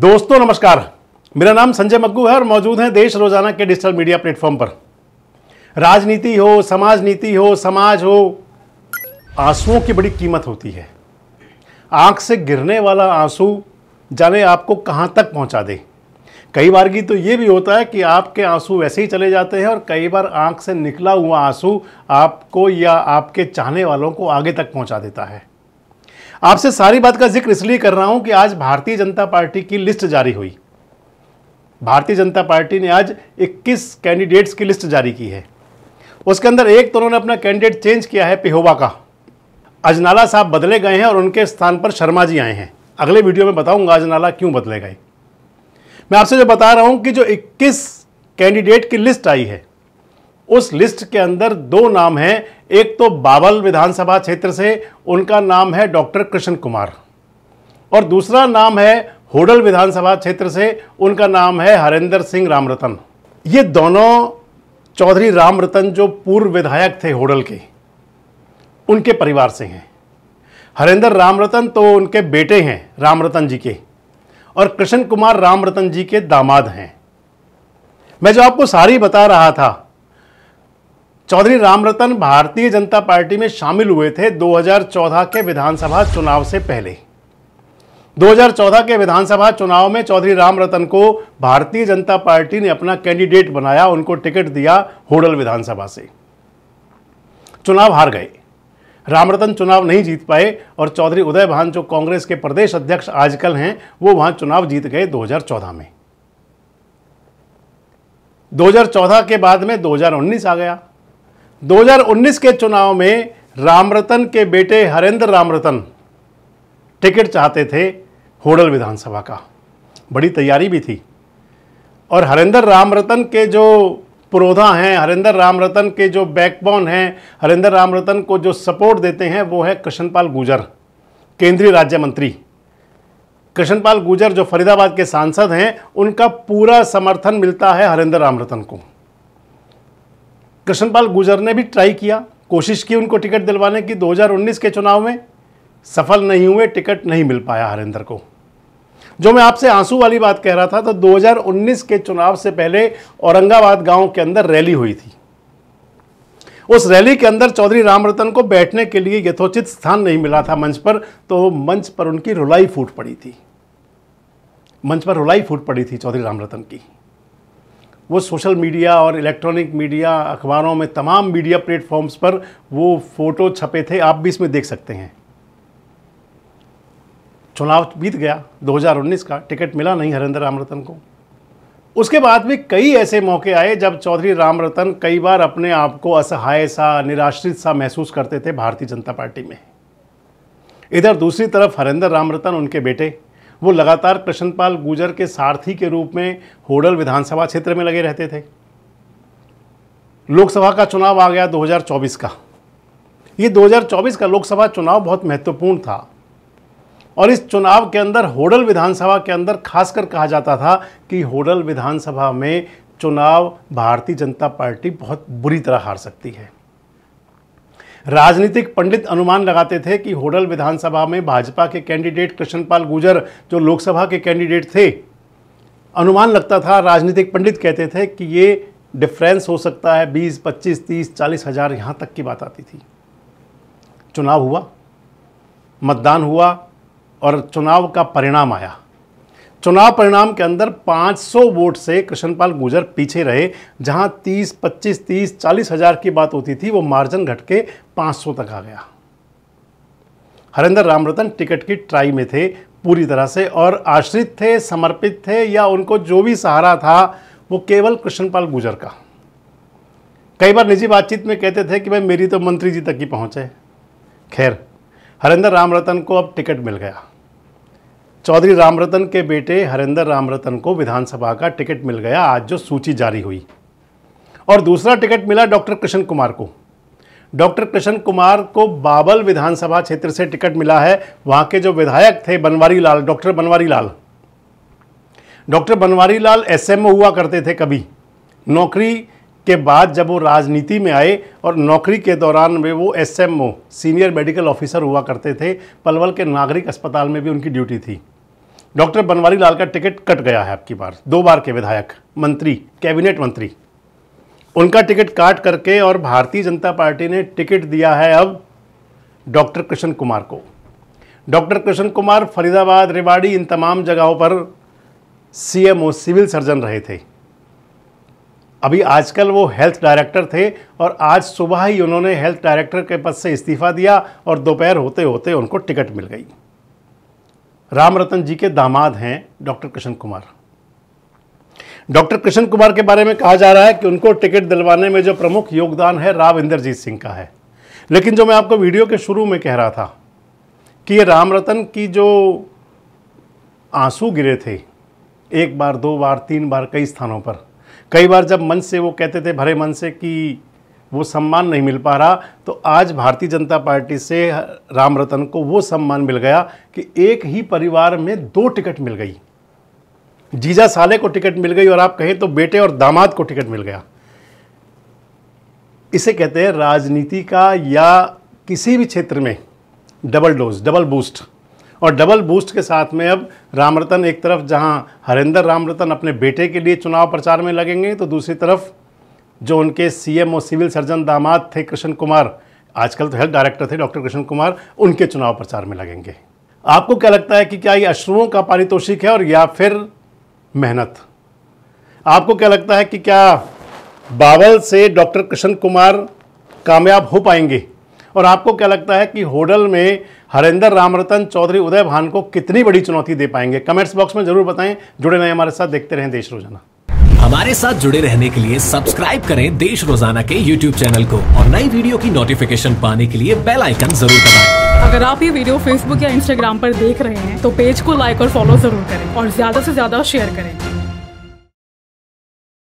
दोस्तों नमस्कार मेरा नाम संजय मग्गू है और मौजूद हैं देश रोजाना के डिजिटल मीडिया प्लेटफॉर्म पर राजनीति हो समाज नीति हो समाज हो आंसुओं की बड़ी कीमत होती है आंख से गिरने वाला आंसू जाने आपको कहाँ तक पहुँचा दे कई बार की तो ये भी होता है कि आपके आंसू वैसे ही चले जाते हैं और कई बार आंख से निकला हुआ आंसू आपको या आपके चाहने वालों को आगे तक पहुँचा देता है आपसे सारी बात का जिक्र इसलिए कर रहा हूं कि आज भारतीय जनता पार्टी की लिस्ट जारी हुई भारतीय जनता पार्टी ने आज 21 कैंडिडेट्स की लिस्ट जारी की है उसके अंदर एक तो उन्होंने अपना कैंडिडेट चेंज किया है पिहोवा का अजनाला साहब बदले गए हैं और उनके स्थान पर शर्मा जी आए हैं अगले वीडियो में बताऊंगा अजनाला क्यों बदले गए मैं आपसे जो बता रहा हूं कि जो 21 कैंडिडेट की लिस्ट आई है उस लिस्ट के अंदर दो नाम हैं एक तो बाबल विधानसभा क्षेत्र से उनका नाम है डॉक्टर कृष्ण कुमार और दूसरा नाम है होडल विधानसभा क्षेत्र से उनका नाम है हरेंद्र सिंह रामरतन ये दोनों चौधरी रामरतन जो पूर्व विधायक थे होडल के उनके परिवार से हैं हरेंद्र रामरतन तो उनके बेटे हैं रामरतन जी के और कृष्ण कुमार रामरतन जी के दामाद हैं मैं जो आपको सारी बता रहा था चौधरी रामरतन भारतीय जनता पार्टी में शामिल हुए थे 2014 के विधानसभा चुनाव से पहले 2014 के विधानसभा चुनाव में चौधरी रामरतन को भारतीय जनता पार्टी ने अपना कैंडिडेट बनाया उनको टिकट दिया होडल विधानसभा से चुनाव हार गए रामरतन चुनाव नहीं जीत पाए और चौधरी उदय भान जो कांग्रेस के प्रदेश अध्यक्ष आजकल हैं वो वहां चुनाव जीत गए 2014 में 2014 के बाद में 2019 आ गया 2019 के चुनाव में रामरतन के बेटे हरेंद्र रामरतन टिकट चाहते थे होडल विधानसभा का बड़ी तैयारी भी थी और हरेंद्र रामरतन के जो पुरोधा हैं हरेंद्र रामरतन के जो बैकबोन हैं हरेंद्र रामरतन को जो सपोर्ट देते हैं वो है कृष्णपाल गुजर केंद्रीय राज्य मंत्री कृष्णपाल गुजर जो फरीदाबाद के सांसद हैं उनका पूरा समर्थन मिलता है हरेंद्र रामरतन को कृष्णपाल गुजर ने भी ट्राई किया कोशिश की उनको टिकट दिलवाने की 2019 के चुनाव में सफल नहीं हुए टिकट नहीं मिल पाया हरिंदर को जो मैं आपसे आंसू वाली बात कह रहा था तो 2019 के चुनाव से पहले औरंगाबाद गांव के अंदर रैली हुई थी उस रैली के अंदर चौधरी रामरतन को बैठने के लिए यथोचित स्थान नहीं मिला था मंच पर तो मंच पर उनकी रुलाई फूट पड़ी थी मंच पर रुलाई फूट पड़ी थी चौधरी रामरतन की वो सोशल मीडिया और इलेक्ट्रॉनिक मीडिया अखबारों में तमाम मीडिया प्लेटफॉर्म्स पर वो फ़ोटो छपे थे आप भी इसमें देख सकते हैं चुनाव बीत गया 2019 का टिकट मिला नहीं हरेंद्र रामरतन को उसके बाद भी कई ऐसे मौके आए जब चौधरी रामरतन कई बार अपने आप को असहाय सा निराश्रित सा महसूस करते थे भारतीय जनता पार्टी में इधर दूसरी तरफ हरेंद्र रामरतन उनके बेटे वो लगातार कृष्णपाल गुजर के सारथी के रूप में होडल विधानसभा क्षेत्र में लगे रहते थे लोकसभा का चुनाव आ गया 2024 का ये 2024 का लोकसभा चुनाव बहुत महत्वपूर्ण था और इस चुनाव के अंदर होडल विधानसभा के अंदर खासकर कहा जाता था कि होडल विधानसभा में चुनाव भारतीय जनता पार्टी बहुत बुरी तरह हार सकती है राजनीतिक पंडित अनुमान लगाते थे कि होडल विधानसभा में भाजपा के कैंडिडेट कृष्णपाल गुजर जो लोकसभा के कैंडिडेट थे अनुमान लगता था राजनीतिक पंडित कहते थे कि ये डिफरेंस हो सकता है 20, 25, 30, चालीस हज़ार यहाँ तक की बात आती थी चुनाव हुआ मतदान हुआ और चुनाव का परिणाम आया चुनाव परिणाम के अंदर 500 वोट से कृष्णपाल गुर्जर पीछे रहे जहां 30, 25, 30, 40 हजार की बात होती थी वो मार्जिन घट के 500 तक आ गया हरेंद्र रामरतन टिकट की ट्राई में थे पूरी तरह से और आश्रित थे समर्पित थे या उनको जो भी सहारा था वो केवल कृष्णपाल गुर्जर का कई बार निजी बातचीत में कहते थे कि भाई मेरी तो मंत्री जी तक ही पहुँचे खैर हरेंद्र रामरतन को अब टिकट मिल गया चौधरी रामरतन के बेटे हरेंद्र रामरतन को विधानसभा का टिकट मिल गया आज जो सूची जारी हुई और दूसरा टिकट मिला डॉक्टर कृष्ण कुमार को डॉक्टर कृष्ण कुमार को बाबल विधानसभा क्षेत्र से टिकट मिला है वहां के जो विधायक थे बनवारी लाल डॉक्टर बनवारी लाल डॉक्टर बनवारी लाल एस हुआ करते थे कभी नौकरी के बाद जब वो राजनीति में आए और नौकरी के दौरान वे वो एसएमओ सीनियर मेडिकल ऑफिसर हुआ करते थे पलवल के नागरिक अस्पताल में भी उनकी ड्यूटी थी डॉक्टर बनवारी लाल का टिकट कट गया है आपकी बार दो बार के विधायक मंत्री कैबिनेट मंत्री उनका टिकट काट करके और भारतीय जनता पार्टी ने टिकट दिया है अब डॉक्टर कृष्ण कुमार को डॉक्टर कृष्ण कुमार फरीदाबाद रेवाड़ी इन तमाम जगहों पर सीएमओ सिविल सर्जन रहे थे अभी आजकल वो हेल्थ डायरेक्टर थे और आज सुबह ही उन्होंने हेल्थ डायरेक्टर के पद से इस्तीफा दिया और दोपहर होते होते उनको टिकट मिल गई राम रतन जी के दामाद हैं डॉक्टर कृष्ण कुमार डॉक्टर कृष्ण कुमार के बारे में कहा जा रहा है कि उनको टिकट दिलवाने में जो प्रमुख योगदान है राव इंद्रजीत सिंह का है लेकिन जो मैं आपको वीडियो के शुरू में कह रहा था कि ये राम रतन की जो आंसू गिरे थे एक बार दो बार तीन बार कई स्थानों पर कई बार जब मन से वो कहते थे भरे मन से कि वो सम्मान नहीं मिल पा रहा तो आज भारतीय जनता पार्टी से राम रतन को वो सम्मान मिल गया कि एक ही परिवार में दो टिकट मिल गई जीजा साले को टिकट मिल गई और आप कहें तो बेटे और दामाद को टिकट मिल गया इसे कहते हैं राजनीति का या किसी भी क्षेत्र में डबल डोज डबल बूस्ट और डबल बूस्ट के साथ में अब रामरतन एक तरफ जहां हरेंद्र रामरतन अपने बेटे के लिए चुनाव प्रचार में लगेंगे तो दूसरी तरफ जो उनके सीएम और सिविल सर्जन दामाद थे कृष्ण कुमार आजकल तो हेल्थ डायरेक्टर थे डॉक्टर कृष्ण कुमार उनके चुनाव प्रचार में लगेंगे आपको क्या लगता है कि क्या ये अश्रुओं का पारितोषिक है और या फिर मेहनत आपको क्या लगता है कि क्या बावल से डॉक्टर कृष्ण कुमार कामयाब हो पाएंगे और आपको क्या लगता है कि होडल में हरेंद्र रामरतन चौधरी उदय भान को कितनी बड़ी चुनौती दे पाएंगे कमेंट्स बॉक्स में जरूर बताएं जुड़े रहें हमारे साथ देखते रहें देश रोजाना हमारे साथ जुड़े रहने के लिए सब्सक्राइब करें देश रोजाना के यूट्यूब चैनल को और नई वीडियो की नोटिफिकेशन पाने के लिए बेल आइकन जरूर दबाएं। अगर आप ये वीडियो फेसबुक या इंस्टाग्राम पर देख रहे हैं तो पेज को लाइक और फॉलो जरूर करें और ज्यादा से ज्यादा शेयर करें